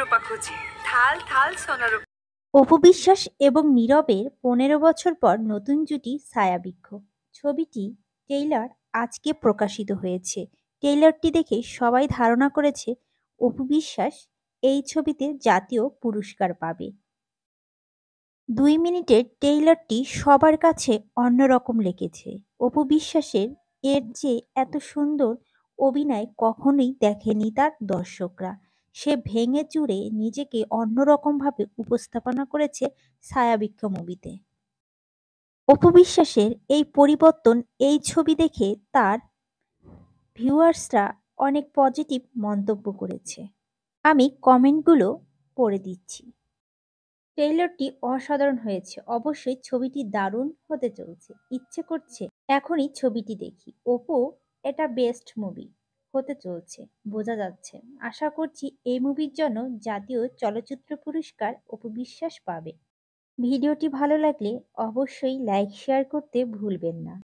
রূপা খুঁজি থাল থাল অপু বিশ্বাস এবং নীরবের পনেরো বছর পর নতুন জুটি ছায়াবৃক্ষ ছবিটি টেইলর আজকে প্রকাশিত হয়েছে টেইলরটি দেখে সবাই ধারণা করেছে অপু বিশ্বাস এই ছবিতে জাতীয় পুরস্কার পাবে দুই মিনিটের টেইলারটি সবার কাছে অন্যরকম লেগেছে অপু বিশ্বাসের এর যে এত সুন্দর অভিনয় কখনোই দেখেনি তার দর্শকরা সে ভেঙে চুরে নিজেকে অন্যরকমভাবে উপস্থাপনা করেছে ছায়াবৃক্ষ মুভিতে বিশ্বাসের এই পরিবর্তন এই ছবি দেখে তার ভিউয়ার্সরা অনেক পজিটিভ মন্তব্য করেছে আমি কমেন্টগুলো পড়ে দিচ্ছি ট্রেলারটি অসাধারণ হয়েছে অবশ্যই ছবিটি দারুণ হতে চলছে ইচ্ছে করছে এখনই ছবিটি দেখি ওপো এটা বেস্ট মুভি হতে চলছে বোঝা যাচ্ছে আশা করছি এই মুভির জন্য জাতীয় চলচ্চিত্র পুরস্কার উপবিশ্বাস পাবে ভিডিওটি ভালো লাগলে অবশ্যই লাইক শেয়ার করতে ভুলবেন না